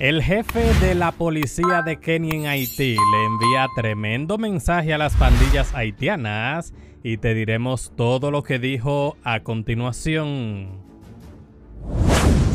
El jefe de la policía de Kenia en Haití le envía tremendo mensaje a las pandillas haitianas y te diremos todo lo que dijo a continuación.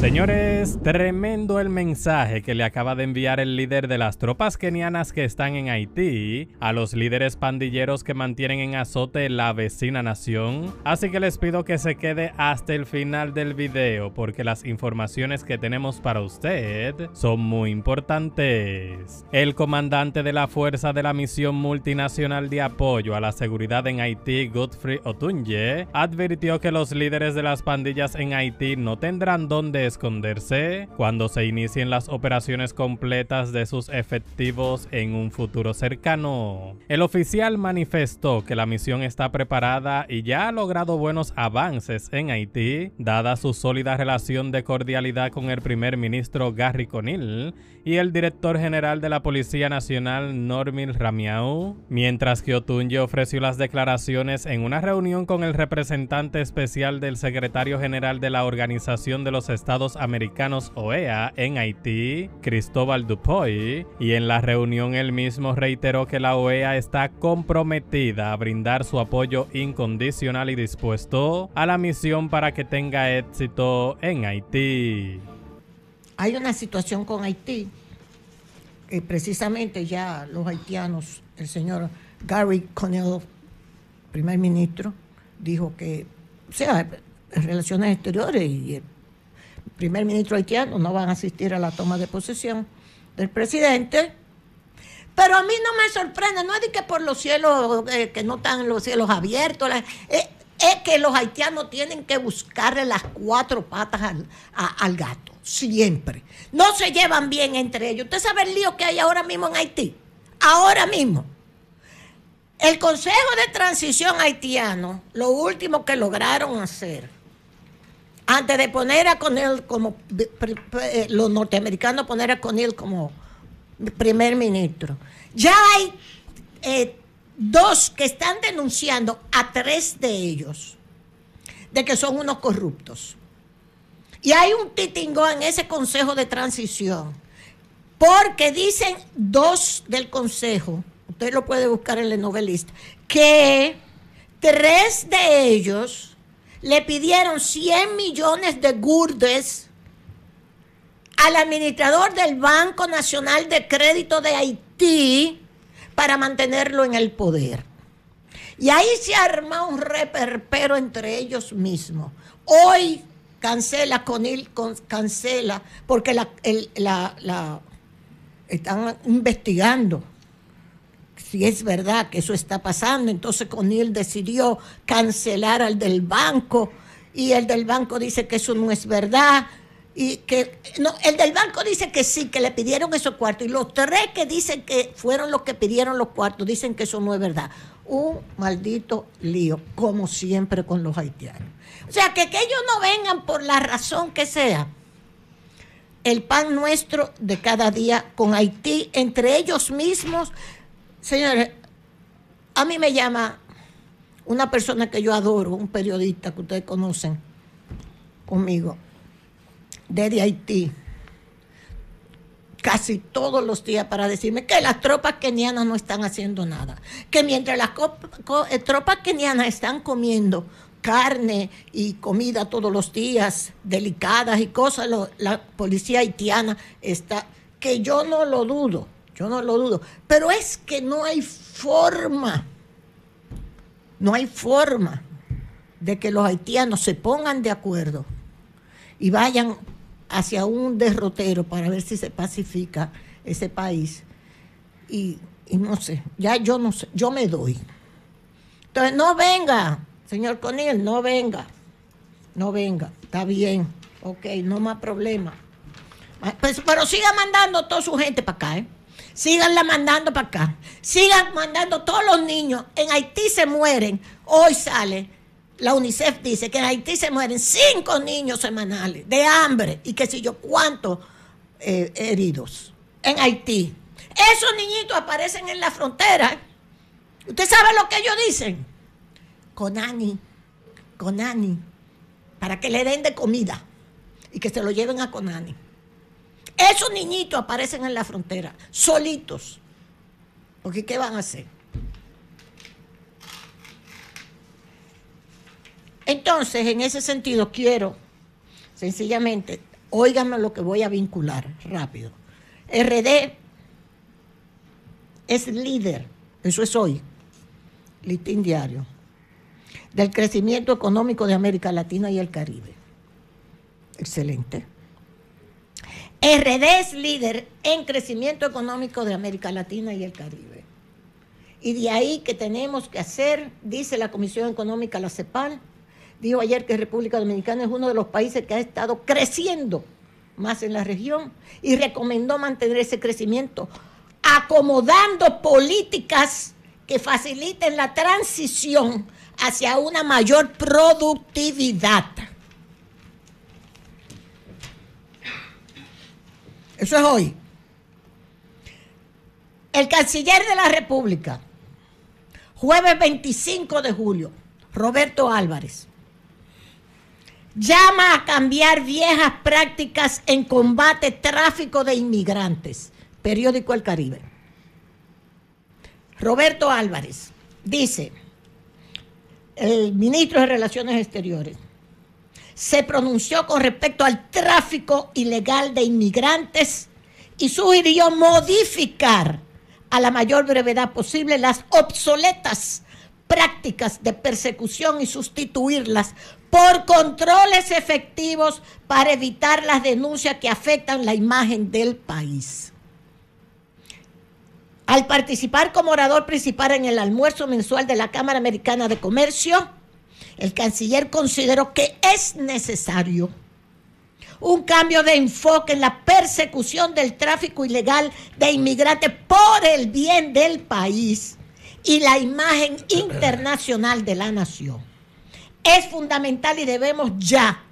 Señores, tremendo el mensaje que le acaba de enviar el líder de las tropas kenianas que están en Haití a los líderes pandilleros que mantienen en azote la vecina nación. Así que les pido que se quede hasta el final del video porque las informaciones que tenemos para usted son muy importantes. El comandante de la fuerza de la misión multinacional de apoyo a la seguridad en Haití, Godfrey Otunye, advirtió que los líderes de las pandillas en Haití no tendrán dónde esconderse cuando se inicien las operaciones completas de sus efectivos en un futuro cercano. El oficial manifestó que la misión está preparada y ya ha logrado buenos avances en Haití, dada su sólida relación de cordialidad con el primer ministro Gary Conil y el director general de la Policía Nacional Normil Ramiau, mientras que Otunye ofreció las declaraciones en una reunión con el representante especial del secretario general de la Organización de los Estados Americanos OEA en Haití, Cristóbal Dupoy, y en la reunión él mismo reiteró que la OEA está comprometida a brindar su apoyo incondicional y dispuesto a la misión para que tenga éxito en Haití. Hay una situación con Haití, que precisamente ya los haitianos, el señor Gary Connell, primer ministro, dijo que, o sea, relaciones exteriores y primer ministro haitiano no van a asistir a la toma de posesión del presidente. Pero a mí no me sorprende, no es de que por los cielos, eh, que no están los cielos abiertos, eh, es que los haitianos tienen que buscarle las cuatro patas al, gato, siempre. No se llevan bien entre ellos. Usted sabe el lío que hay ahora mismo en Haití, ahora mismo. El Consejo de Transición Haitiano, lo último que lograron hacer antes de poner a Conil como eh, los norteamericanos poner a Conil como primer ministro. Ya hay eh, dos que están denunciando a tres de ellos de que son unos corruptos. Y hay un titingó en ese Consejo de Transición, porque dicen dos del Consejo, usted lo puede buscar en la novelista, que tres de ellos le pidieron 100 millones de gurdes al administrador del Banco Nacional de Crédito de Haití para mantenerlo en el poder. Y ahí se armó un reperpero entre ellos mismos. Hoy cancela con cancela, porque la, están investigando si es verdad que eso está pasando, entonces Conil decidió cancelar al del banco y el del banco dice que eso no es verdad. Y que no, el del banco dice que sí, que le pidieron esos cuartos. Y los tres que dicen que fueron los que pidieron los cuartos dicen que eso no es verdad. Un maldito lío, como siempre con los haitianos. O sea, que, que ellos no vengan por la razón que sea. El pan nuestro de cada día con Haití, entre ellos mismos Señores, a mí me llama una persona que yo adoro, un periodista que ustedes conocen conmigo, desde Haití, casi todos los días para decirme que las tropas kenianas no están haciendo nada, que mientras las eh, tropas kenianas están comiendo carne y comida todos los días, delicadas y cosas, la policía haitiana está, que yo no lo dudo, yo no lo dudo, pero es que no hay forma, no hay forma de que los haitianos se pongan de acuerdo y vayan hacia un derrotero para ver si se pacifica ese país. Y, no sé, ya yo no sé, yo me doy. Entonces, no venga, señor Conil, no venga, no venga, está bien, ok, no más problema. Ah, pues, pero siga mandando toda su gente para acá, ¿eh? síganla mandando para acá, sigan mandando todos los niños. En Haití se mueren, hoy sale, la UNICEF dice que en Haití se mueren cinco niños semanales de hambre y qué sé yo cuántos eh, heridos en Haití. Esos niñitos aparecen en la frontera. ¿Usted sabe lo que ellos dicen? Conani, Conani, para que le den de comida y que se lo lleven a Conani. Esos niñitos aparecen en la frontera, solitos. Porque ¿qué van a hacer? Entonces, en ese sentido, quiero, sencillamente, óigame lo que voy a vincular rápido. RD es líder, eso es hoy, listín diario, del crecimiento económico de América Latina y el Caribe. Excelente. RD es líder en crecimiento económico de América Latina y el Caribe. Y de ahí que tenemos que hacer, dice la Comisión Económica, la CEPAL, dijo ayer que República Dominicana es uno de los países que ha estado creciendo más en la región y recomendó mantener ese crecimiento, acomodando políticas que faciliten la transición hacia una mayor productividad. Eso es hoy. El canciller de la República, jueves 25 de julio, Roberto Álvarez, llama a cambiar viejas prácticas en combate tráfico de inmigrantes. Periódico El Caribe. Roberto Álvarez dice, el ministro de Relaciones Exteriores, se pronunció con respecto al tráfico ilegal de inmigrantes y sugirió modificar a la mayor brevedad posible las obsoletas prácticas de persecución y sustituirlas por controles efectivos para evitar las denuncias que afectan la imagen del país. Al participar como orador principal en el almuerzo mensual de la Cámara Americana de Comercio, el canciller consideró que es necesario un cambio de enfoque en la persecución del tráfico ilegal de inmigrantes por el bien del país y la imagen internacional de la nación. Es fundamental y debemos ya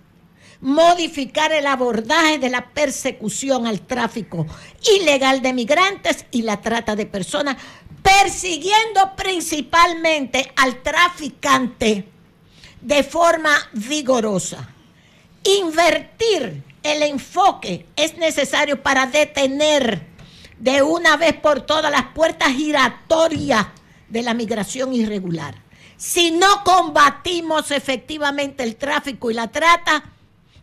modificar el abordaje de la persecución al tráfico ilegal de migrantes y la trata de personas, persiguiendo principalmente al traficante de forma vigorosa. Invertir el enfoque es necesario para detener de una vez por todas las puertas giratorias de la migración irregular. Si no combatimos efectivamente el tráfico y la trata,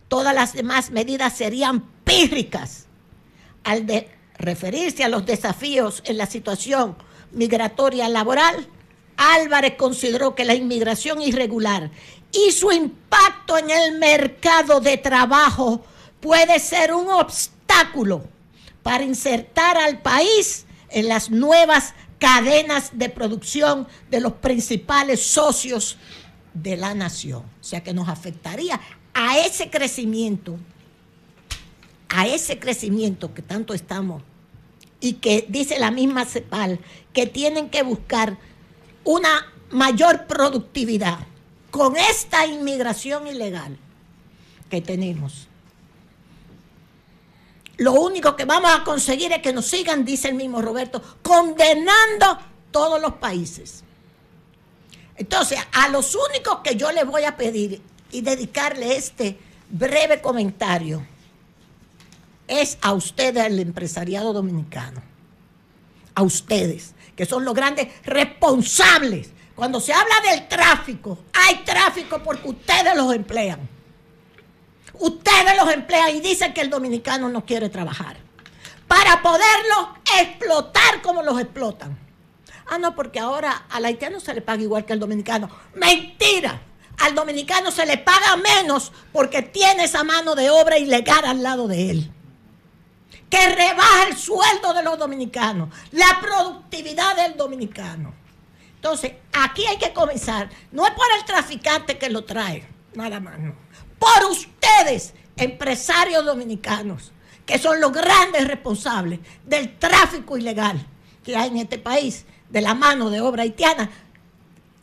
todas las demás medidas serían pírricas. Al referirse a los desafíos en la situación migratoria laboral, Álvarez consideró que la inmigración irregular y su impacto en el mercado de trabajo puede ser un obstáculo para insertar al país en las nuevas cadenas de producción de los principales socios de la nación. O sea que nos afectaría a ese crecimiento, a ese crecimiento que tanto estamos y que dice la misma CEPAL, que tienen que buscar una mayor productividad con esta inmigración ilegal que tenemos. Lo único que vamos a conseguir es que nos sigan, dice el mismo Roberto, condenando todos los países. Entonces, a los únicos que yo les voy a pedir y dedicarle este breve comentario es a ustedes, el empresariado dominicano, a ustedes, que son los grandes responsables. Cuando se habla del tráfico, hay tráfico porque ustedes los emplean. Ustedes los emplean y dicen que el dominicano no quiere trabajar. Para poderlos explotar como los explotan. Ah, no, porque ahora al haitiano se le paga igual que al dominicano. Mentira. Al dominicano se le paga menos porque tiene esa mano de obra ilegal al lado de él que rebaja el sueldo de los dominicanos, la productividad del dominicano. Entonces, aquí hay que comenzar. No es por el traficante que lo trae, nada más, Por ustedes, empresarios dominicanos, que son los grandes responsables del tráfico ilegal que hay en este país, de la mano de obra haitiana,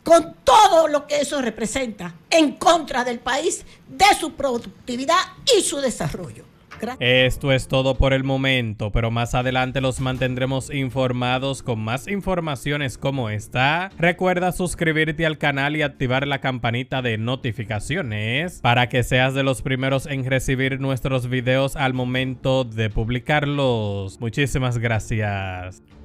con todo lo que eso representa en contra del país, de su productividad y su desarrollo. Esto es todo por el momento, pero más adelante los mantendremos informados con más informaciones como esta. Recuerda suscribirte al canal y activar la campanita de notificaciones para que seas de los primeros en recibir nuestros videos al momento de publicarlos. Muchísimas gracias.